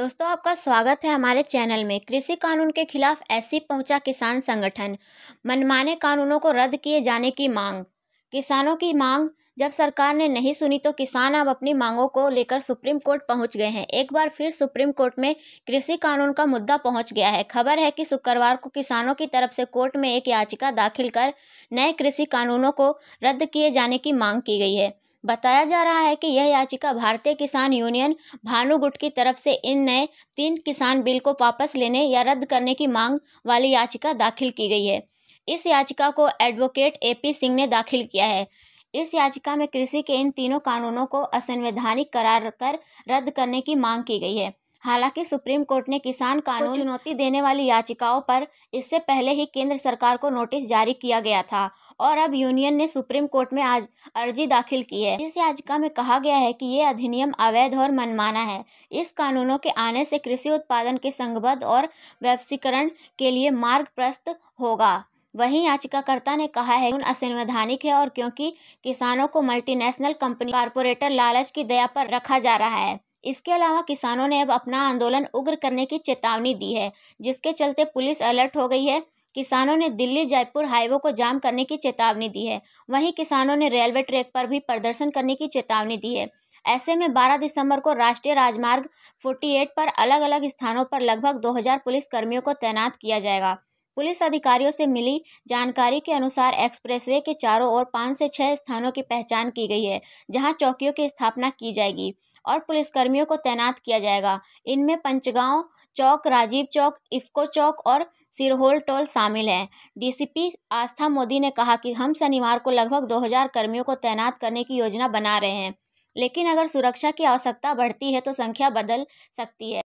दोस्तों आपका स्वागत है हमारे चैनल में कृषि कानून के खिलाफ ऐसी पहुंचा किसान संगठन मनमाने कानूनों को रद्द किए जाने की मांग किसानों की मांग जब सरकार ने नहीं सुनी तो किसान अब अपनी मांगों को लेकर सुप्रीम कोर्ट पहुंच गए हैं एक बार फिर सुप्रीम कोर्ट में कृषि कानून का मुद्दा पहुंच गया है खबर है कि शुक्रवार को किसानों की तरफ से कोर्ट में एक याचिका दाखिल कर नए कृषि कानूनों को रद्द किए जाने की मांग की गई है बताया जा रहा है कि यह याचिका भारतीय किसान यूनियन भानु गुट की तरफ से इन नए तीन किसान बिल को वापस लेने या रद्द करने की मांग वाली याचिका दाखिल की गई है इस याचिका को एडवोकेट ए पी सिंह ने दाखिल किया है इस याचिका में कृषि के इन तीनों कानूनों को असंवैधानिक करार कर रद्द करने की मांग की गई है हालांकि सुप्रीम कोर्ट ने किसान कानून चुनौती देने वाली याचिकाओं पर इससे पहले ही केंद्र सरकार को नोटिस जारी किया गया था और अब यूनियन ने सुप्रीम कोर्ट में आज अर्जी दाखिल की है इस याचिका में कहा गया है कि ये अधिनियम अवैध और मनमाना है इस कानूनों के आने से कृषि उत्पादन के संगबद्ध और व्यवसीकरण के लिए मार्ग प्रस्त होगा वहीं याचिकाकर्ता ने कहा है उन असंवैधानिक है और क्योंकि किसानों को मल्टीनेशनल कंपनी कारपोरेटर लालच की दया पर रखा जा रहा है इसके अलावा किसानों ने अब अपना आंदोलन उग्र करने की चेतावनी दी है जिसके चलते पुलिस अलर्ट हो गई है किसानों ने दिल्ली जयपुर हाईवे को जाम करने की चेतावनी दी है वहीं किसानों ने रेलवे ट्रैक पर भी प्रदर्शन करने की चेतावनी दी है ऐसे में 12 दिसंबर को राष्ट्रीय राजमार्ग 48 पर अलग अलग स्थानों पर लगभग 2000 पुलिस कर्मियों को तैनात किया जाएगा पुलिस अधिकारियों से मिली जानकारी के अनुसार एक्सप्रेसवे के चारों ओर पाँच से छः स्थानों की पहचान की गई है जहां चौकियों की स्थापना की जाएगी और पुलिसकर्मियों को तैनात किया जाएगा इनमें पंचगांव चौक राजीव चौक इफ्को चौक और सिरहोल टोल शामिल हैं डीसीपी आस्था मोदी ने कहा कि हम शनिवार को लगभग 2000 कर्मियों को तैनात करने की योजना बना रहे हैं लेकिन अगर सुरक्षा की आवश्यकता बढ़ती है तो संख्या बदल सकती है